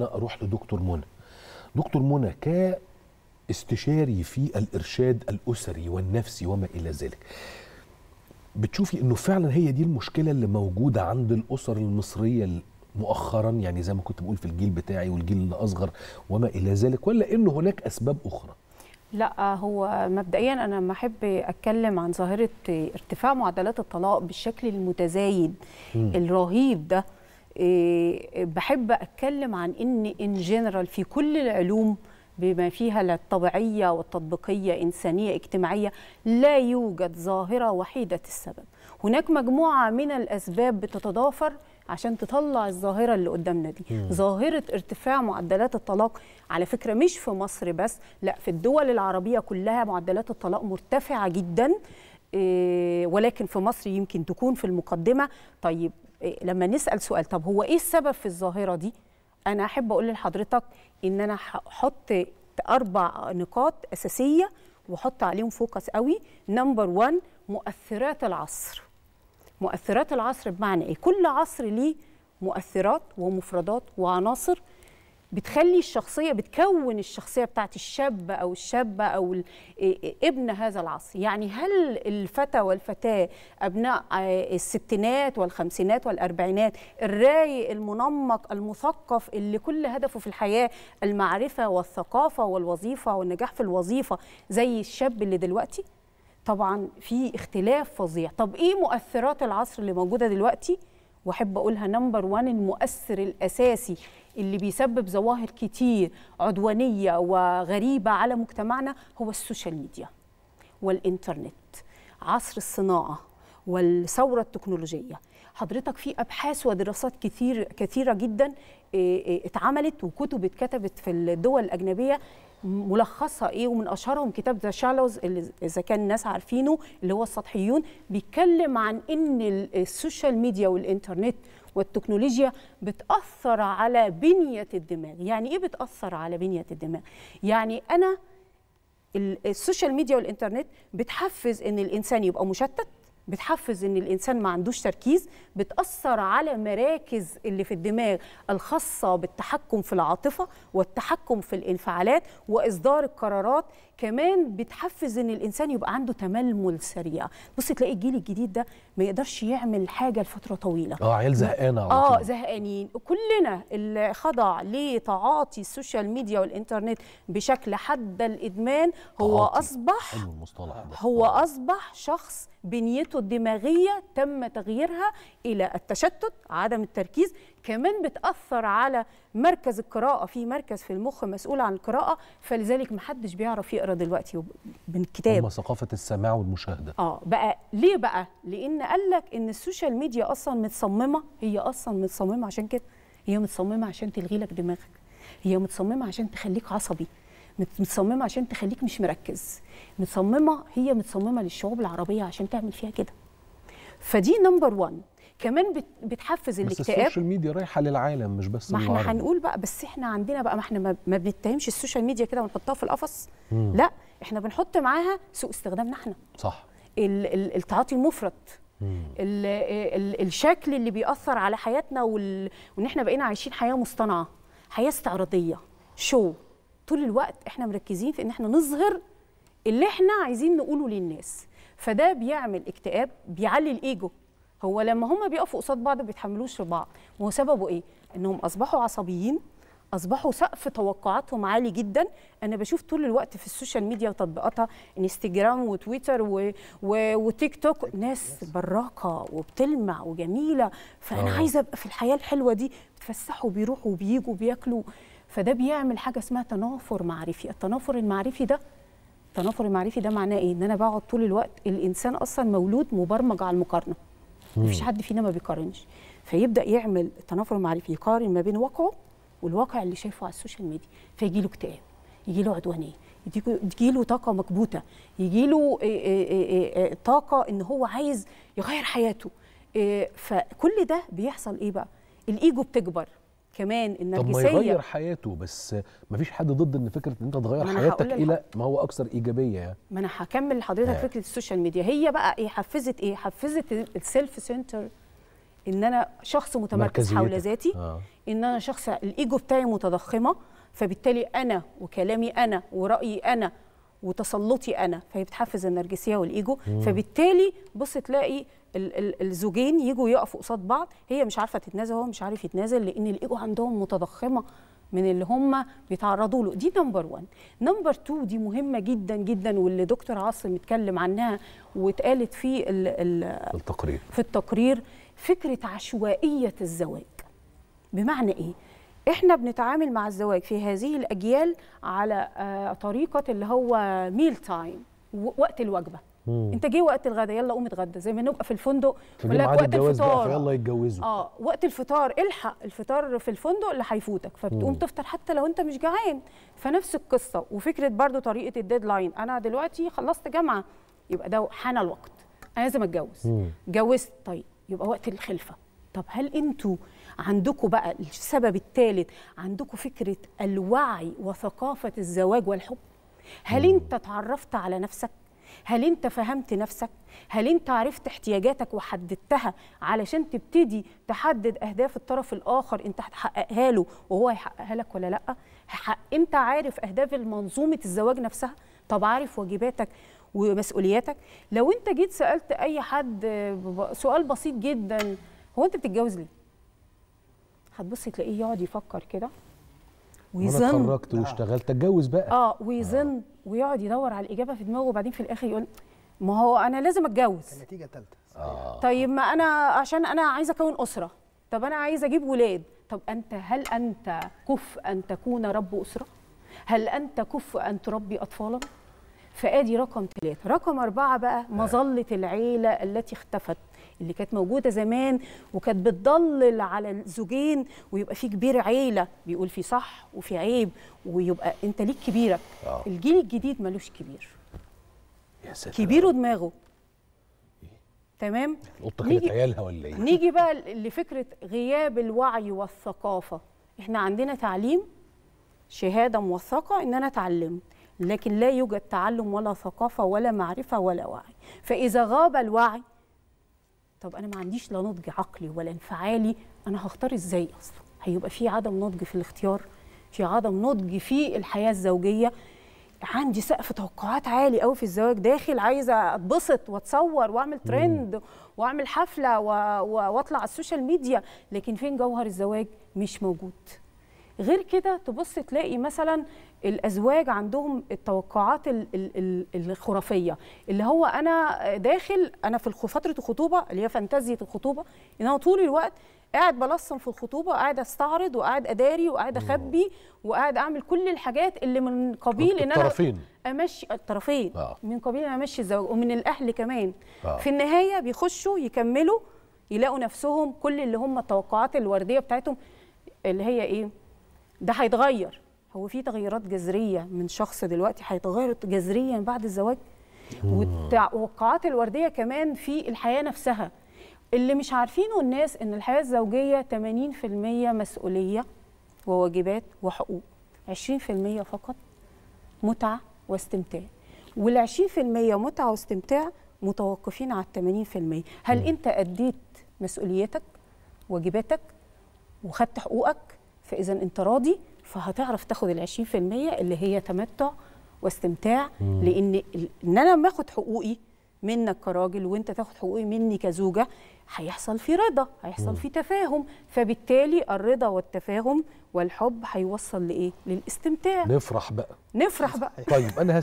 انا اروح لدكتور منى دكتور منى كاستشاري في الارشاد الاسري والنفسي وما الى ذلك بتشوفي انه فعلا هي دي المشكله اللي موجوده عند الاسر المصريه مؤخرا يعني زي ما كنت بقول في الجيل بتاعي والجيل اللي اصغر وما الى ذلك ولا انه هناك اسباب اخرى لا هو مبدئيا انا ما احب اتكلم عن ظاهره ارتفاع معدلات الطلاق بالشكل المتزايد م. الرهيب ده إيه، بحب اتكلم عن ان ان جنرال في كل العلوم بما فيها الطبيعيه والتطبيقيه انسانيه اجتماعيه لا يوجد ظاهره وحيده السبب هناك مجموعه من الاسباب بتتضافر عشان تطلع الظاهره اللي قدامنا دي مم. ظاهره ارتفاع معدلات الطلاق على فكره مش في مصر بس لا في الدول العربيه كلها معدلات الطلاق مرتفعه جدا إيه، ولكن في مصر يمكن تكون في المقدمه طيب إيه، لما نسال سؤال طب هو ايه السبب في الظاهره دي انا احب اقول لحضرتك ان انا احط اربع نقاط اساسيه واحط عليهم فوكس قوي نمبر 1 مؤثرات العصر مؤثرات العصر بمعنى ايه كل عصر ليه مؤثرات ومفردات وعناصر بتخلي الشخصيه بتكون الشخصيه بتاعت الشاب او الشابه او ابن هذا العصر يعني هل الفتى والفتاه ابناء الستينات والخمسينات والاربعينات الراي المنمق المثقف اللي كل هدفه في الحياه المعرفه والثقافه والوظيفه والنجاح في الوظيفه زي الشاب اللي دلوقتي طبعا في اختلاف فظيع طب ايه مؤثرات العصر اللي موجوده دلوقتي واحب اقولها نمبر 1 المؤثر الاساسي اللي بيسبب ظواهر كتير عدوانيه وغريبه على مجتمعنا هو السوشيال ميديا والانترنت عصر الصناعه والثوره التكنولوجيه حضرتك في ابحاث ودراسات كثير كثيره جدا آه، آه، اتعملت وكتب اتكتبت في الدول الاجنبيه ملخصها ايه ومن اشهرهم كتاب ذا شالوز اللي اذا كان الناس عارفينه اللي هو السطحيون بيتكلم عن ان السوشيال ميديا والانترنت والتكنولوجيا بتاثر على بنيه الدماغ يعني ايه بتاثر على بنيه الدماغ يعني انا السوشيال ميديا والانترنت بتحفز ان الانسان يبقى مشتت بتحفز ان الانسان ما عندوش تركيز بتاثر على مراكز اللي في الدماغ الخاصه بالتحكم في العاطفه والتحكم في الانفعالات واصدار القرارات كمان بتحفز ان الانسان يبقى عنده تململ سريع بص تلاقي الجيل الجديد ده ما يقدرش يعمل حاجه لفتره طويله اه عيال زهقانه اه زهقانين كلنا اللي خضع لتعاطي السوشيال ميديا والانترنت بشكل حد الادمان هو اصبح المصطلح هو اصبح شخص بنيته وظيفته الدماغية تم تغييرها إلى التشتت عدم التركيز كمان بتأثر على مركز القراءة في مركز في المخ مسؤول عن القراءة فلذلك محدش بيعرف يقرأ دلوقتي من كتاب هم ثقافة السماع والمشاهدة آه بقى ليه بقى؟ لأن قال لك إن السوشيال ميديا أصلا متصممة هي أصلا متصممة عشان كده هي متصممة عشان تلغي لك دماغك هي متصممة عشان تخليك عصبي متصممه عشان تخليك مش مركز متصممه هي متصممه للشعوب العربيه عشان تعمل فيها كده فدي نمبر 1 كمان بتحفز الاكتئاب بس السوشيال ميديا رايحه للعالم مش بس ما احنا هنقول بقى بس احنا عندنا بقى ما احنا ما بنتهمش السوشيال ميديا كده ونحطها في القفص لا احنا بنحط معاها سوء استخدامنا احنا صح التعاطي المفرط ال ال الشكل اللي بيأثر على حياتنا وال... وان احنا بقينا عايشين حياه مصطنعه حياه استعراضيه شو طول الوقت احنا مركزين في ان احنا نظهر اللي احنا عايزين نقوله للناس فده بيعمل اكتئاب بيعلي الايجو هو لما هم بيقفوا قصاد بعض ما بيتحملوش لبعض هو سببه ايه انهم اصبحوا عصبيين اصبحوا سقف توقعاتهم عالي جدا انا بشوف طول الوقت في السوشيال ميديا وتطبيقاتها انستجرام وتويتر و... و... وتيك توك ناس براقه وبتلمع وجميله فانا أوه. عايزه ابقى في الحياه الحلوه دي بيتفسحوا بيروحوا وبييجوا بياكلوا فده بيعمل حاجه اسمها تنافر معرفي التنافر المعرفي ده التنافر المعرفي ده معناه ايه ان انا بقعد طول الوقت الانسان اصلا مولود مبرمج على المقارنه مفيش حد فينا ما بيقارنش فيبدا يعمل التنافر المعرفي يقارن ما بين واقعه والواقع اللي شايفه على السوشيال ميديا فيجي له اكتئاب يجي له عدوانيه يجي له طاقه مكبوته يجي له إيه- إيه- إيه- طاقه ان هو عايز يغير حياته فكل ده بيحصل ايه بقى الايجو بتكبر كمان النرجسيه طب ما يغير حياته بس ما فيش حد ضد ان فكره ان انت تغير حياتك الى ما هو اكثر ايجابيه يعني ما انا هكمل لحضرتك آه. فكره السوشيال ميديا هي بقى ايه حفزت ايه حفزت السيلف سنتر ان انا شخص متمركز حول ذاتي آه. ان انا شخص الايجو بتاعي متضخمه فبالتالي انا وكلامي انا ورايي انا وتسلطي انا فهي بتحفز النرجسيه والايجو مم. فبالتالي بص تلاقي الزوجين يجوا يقفوا قصاد بعض هي مش عارفه تتنازل هو مش عارف يتنازل لان الايجو عندهم متضخمه من اللي هم بيتعرضوا له دي نمبر 1 نمبر 2 دي مهمه جدا جدا واللي دكتور عاصم اتكلم عنها واتقالت في ال ال التقرير في التقرير فكره عشوائيه الزواج بمعنى ايه احنا بنتعامل مع الزواج في هذه الاجيال على آه، طريقه اللي هو ميل تايم وقت الوجبه مم. انت جه وقت الغداء يلا قوم اتغدى زي ما نبقى في الفندق ولا وقت الفطار يلا يتجوزوا اه وقت الفطار الحق الفطار في الفندق اللي هيفوتك فبتقوم مم. تفطر حتى لو انت مش جعان فنفس القصه وفكره برضو طريقه الديدلاين انا دلوقتي خلصت جامعه يبقى ده حان الوقت انا لازم اتجوز اتجوزت طيب يبقى وقت الخلفه طب هل انتوا عندكم بقى السبب الثالث عندكم فكره الوعي وثقافه الزواج والحب هل انت تعرفت على نفسك هل انت فهمت نفسك هل انت عرفت احتياجاتك وحددتها علشان تبتدي تحدد اهداف الطرف الاخر انت هتحققها له وهو هيحققها لك ولا لا انت عارف اهداف منظومه الزواج نفسها طب عارف واجباتك ومسؤولياتك لو انت جيت سالت اي حد سؤال بسيط جدا هو انت بتتجوز ليه هتبصي تلاقيه يقعد يفكر كده ويزن انا اتخرجت واشتغلت اتجوز بقى اه ويزن آه. ويقعد يدور على الاجابه في دماغه وبعدين في الاخر يقول ما هو انا لازم اتجوز النتيجه الثالثه آه. طيب ما انا عشان انا عايزه اكون اسره طب انا عايزه اجيب ولاد طب انت هل انت كف ان تكون رب اسره هل انت كف ان تربي اطفالا فادي رقم ثلاثة رقم أربعة بقى آه. مظلة العيلة التي اختفت اللي كانت موجوده زمان وكانت بتضلل على الزوجين ويبقى في كبير عيله بيقول في صح وفي عيب ويبقى انت ليك كبيرك آه. الجيل الجديد ملوش كبير يا ساتر كبيره دماغه تمام القطه كانت عيالها ولا ايه نيجي بقى لفكره غياب الوعي والثقافه احنا عندنا تعليم شهاده موثقه ان انا اتعلمت لكن لا يوجد تعلم ولا ثقافه ولا معرفه ولا وعي فاذا غاب الوعي طب انا ما عنديش لا نضج عقلي ولا انفعالي انا هختار ازاي اصلا هيبقى في عدم نضج في الاختيار في عدم نضج في الحياه الزوجيه عندي سقف توقعات عالي قوي في الزواج داخل عايزه اتبسط واتصور واعمل ترند واعمل حفله واطلع على السوشيال ميديا لكن فين جوهر الزواج مش موجود غير كده تبص تلاقي مثلا الازواج عندهم التوقعات الخرافيه اللي هو انا داخل انا في فتره الخطوبه اللي هي فانتازيه الخطوبه ان انا طول الوقت قاعد بلصم في الخطوبه وقاعد استعرض وقاعد اداري وقاعد اخبي وقاعد اعمل كل الحاجات اللي من قبيل ان انا الطرفين امشي الطرفين آه. من قبيل ان امشي الزواج ومن الاهل كمان آه. في النهايه بيخشوا يكملوا يلاقوا نفسهم كل اللي هم التوقعات الورديه بتاعتهم اللي هي ايه ده هيتغير هو في تغيرات جذريه من شخص دلوقتي هيتغير جذريا بعد الزواج والتوقعات الورديه كمان في الحياه نفسها اللي مش عارفينه الناس ان الحياه الزوجيه 80% مسؤوليه وواجبات وحقوق 20% فقط متعه واستمتاع وال 20% متعه واستمتاع متوقفين على ال 80% هل م. انت اديت مسؤوليتك واجباتك وخدت حقوقك فاذا انت راضي فهتعرف تاخد ال 20% اللي هي تمتع واستمتاع مم. لان ان انا لما اخد حقوقي منك كراجل وانت تاخد حقوقي مني كزوجه هيحصل في رضا هيحصل في تفاهم فبالتالي الرضا والتفاهم والحب هيوصل لايه للاستمتاع نفرح بقى نفرح بقى طيب انا